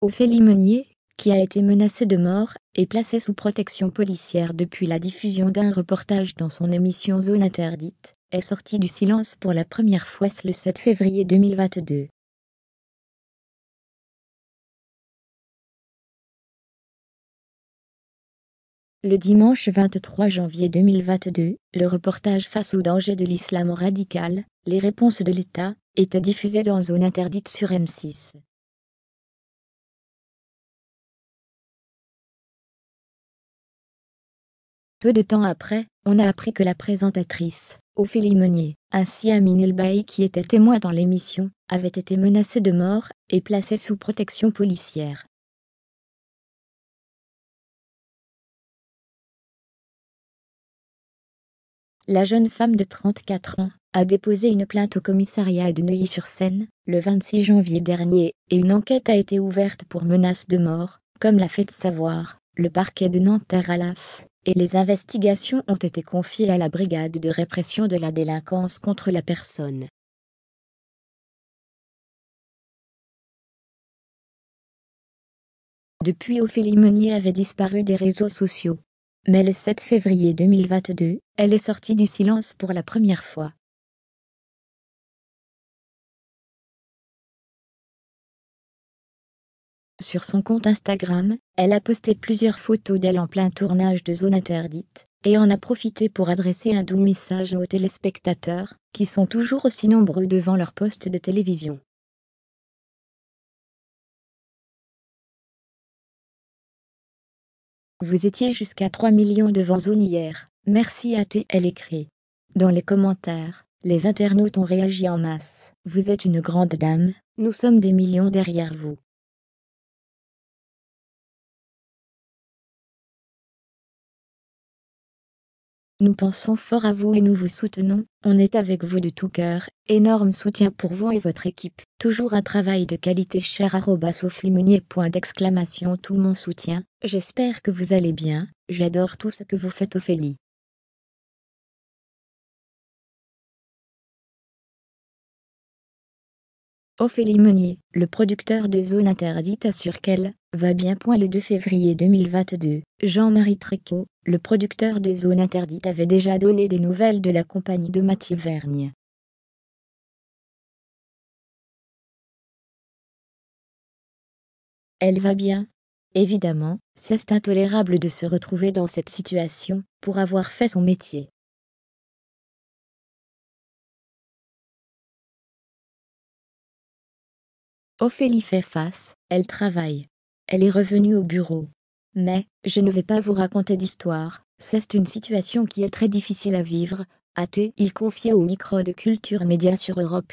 Ophélie Meunier, qui a été menacée de mort, et placée sous protection policière depuis la diffusion d'un reportage dans son émission Zone Interdite, est sortie du silence pour la première fois le 7 février 2022. Le dimanche 23 janvier 2022, le reportage Face au danger de l'islam radical, les réponses de l'État, était diffusé dans Zone Interdite sur M6. Peu de temps après, on a appris que la présentatrice, Ophélie Meunier, ainsi Amine Elbaï qui était témoin dans l'émission, avait été menacée de mort et placée sous protection policière. La jeune femme de 34 ans a déposé une plainte au commissariat de Neuilly-sur-Seine le 26 janvier dernier et une enquête a été ouverte pour menace de mort, comme l'a fait savoir le parquet de nanterre à l'AF et les investigations ont été confiées à la Brigade de répression de la délinquance contre la personne. Depuis Ophélie Meunier avait disparu des réseaux sociaux. Mais le 7 février 2022, elle est sortie du silence pour la première fois. sur son compte Instagram, elle a posté plusieurs photos d'elle en plein tournage de Zone Interdite, et en a profité pour adresser un doux message aux téléspectateurs, qui sont toujours aussi nombreux devant leur poste de télévision. Vous étiez jusqu'à 3 millions devant Zone hier, merci à Elle écrit. Dans les commentaires, les internautes ont réagi en masse. Vous êtes une grande dame, nous sommes des millions derrière vous. Nous pensons fort à vous et nous vous soutenons, on est avec vous de tout cœur, énorme soutien pour vous et votre équipe, toujours un travail de qualité cher limonier Point d'exclamation tout mon soutien, j'espère que vous allez bien, j'adore tout ce que vous faites Ophélie. Ophélie Meunier, le producteur de Zone Interdite assure qu'elle va bien. Point le 2 février 2022, Jean-Marie Tricot, le producteur de Zone Interdite avait déjà donné des nouvelles de la compagnie de Mathieu Vergne. Elle va bien. Évidemment, c'est intolérable de se retrouver dans cette situation, pour avoir fait son métier. Ophélie fait face, elle travaille. Elle est revenue au bureau. Mais, je ne vais pas vous raconter d'histoire, c'est une situation qui est très difficile à vivre, athée, il confiait au micro de Culture Média sur Europe